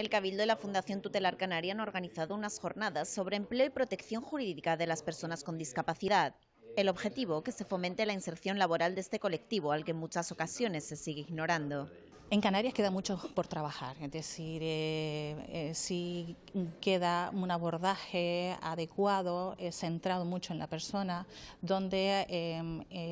El Cabildo y la Fundación Tutelar Canaria han organizado unas jornadas sobre empleo y protección jurídica de las personas con discapacidad. El objetivo, que se fomente la inserción laboral de este colectivo, al que en muchas ocasiones se sigue ignorando. En Canarias queda mucho por trabajar, es decir, eh, eh, si queda un abordaje adecuado, eh, centrado mucho en la persona, donde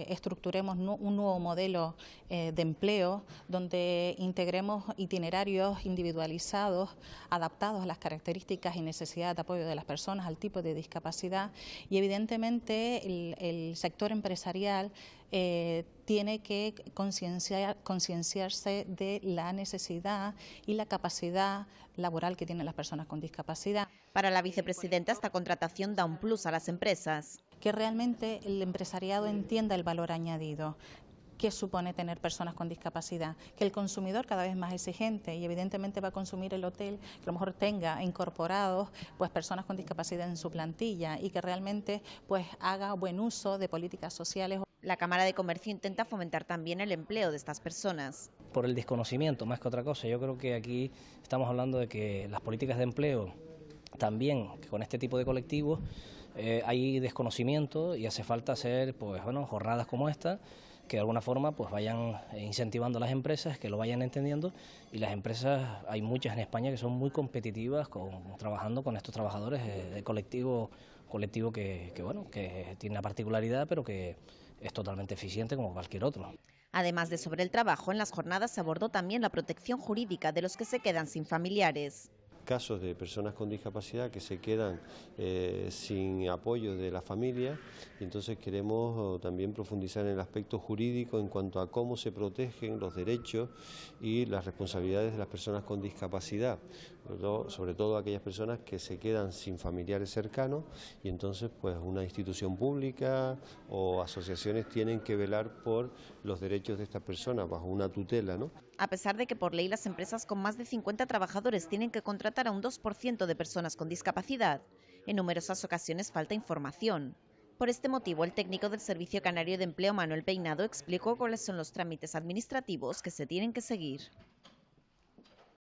estructuremos un nuevo modelo de empleo, donde integremos itinerarios individualizados, adaptados a las características y necesidades de apoyo de las personas, al tipo de discapacidad y evidentemente el, el sector empresarial eh, tiene que concienciar, concienciarse de la necesidad y la capacidad laboral que tienen las personas con discapacidad. Para la vicepresidenta, esta contratación da un plus a las empresas. Que realmente el empresariado entienda el valor añadido, que supone tener personas con discapacidad, que el consumidor cada vez más exigente y evidentemente va a consumir el hotel que a lo mejor tenga incorporados pues personas con discapacidad en su plantilla y que realmente pues haga buen uso de políticas sociales. La Cámara de Comercio intenta fomentar también el empleo de estas personas. Por el desconocimiento, más que otra cosa, yo creo que aquí estamos hablando de que las políticas de empleo también con este tipo de colectivos eh, hay desconocimiento y hace falta hacer pues bueno jornadas como esta que de alguna forma pues vayan incentivando a las empresas que lo vayan entendiendo y las empresas hay muchas en España que son muy competitivas con, trabajando con estos trabajadores eh, de colectivo colectivo que, que bueno que tiene una particularidad pero que es totalmente eficiente como cualquier otro. Además de sobre el trabajo, en las jornadas se abordó también la protección jurídica de los que se quedan sin familiares casos de personas con discapacidad que se quedan eh, sin apoyo de la familia y entonces queremos oh, también profundizar en el aspecto jurídico en cuanto a cómo se protegen los derechos y las responsabilidades de las personas con discapacidad, sobre todo aquellas personas que se quedan sin familiares cercanos y entonces pues una institución pública o asociaciones tienen que velar por los derechos de estas personas bajo una tutela. ¿no? A pesar de que por ley las empresas con más de 50 trabajadores tienen que contratar a un 2% de personas con discapacidad, en numerosas ocasiones falta información. Por este motivo, el técnico del Servicio Canario de Empleo Manuel Peinado explicó cuáles son los trámites administrativos que se tienen que seguir.